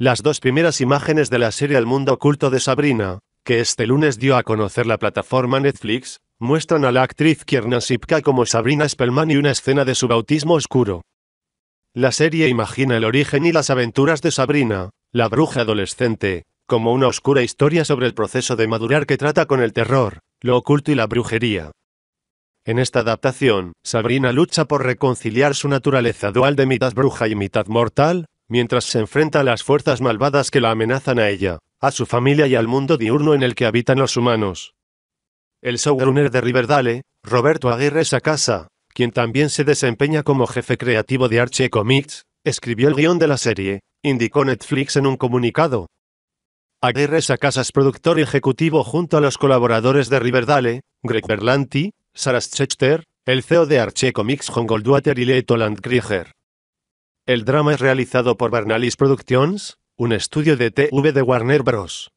Las dos primeras imágenes de la serie El mundo oculto de Sabrina, que este lunes dio a conocer la plataforma Netflix, muestran a la actriz Kierna Sipka como Sabrina Spellman y una escena de su bautismo oscuro. La serie imagina el origen y las aventuras de Sabrina, la bruja adolescente, como una oscura historia sobre el proceso de madurar que trata con el terror, lo oculto y la brujería. En esta adaptación, Sabrina lucha por reconciliar su naturaleza dual de mitad bruja y mitad mortal, mientras se enfrenta a las fuerzas malvadas que la amenazan a ella, a su familia y al mundo diurno en el que habitan los humanos. El showrunner de Riverdale, Roberto Aguirre Sacasa, quien también se desempeña como jefe creativo de Archie Comics, escribió el guión de la serie, indicó Netflix en un comunicado. Aguirre Sacasa es productor ejecutivo junto a los colaboradores de Riverdale, Greg Berlanti, Sarah Schechter, el CEO de Archie Comics John Goldwater y Leto Grieger. El drama es realizado por Bernalis Productions, un estudio de TV de Warner Bros.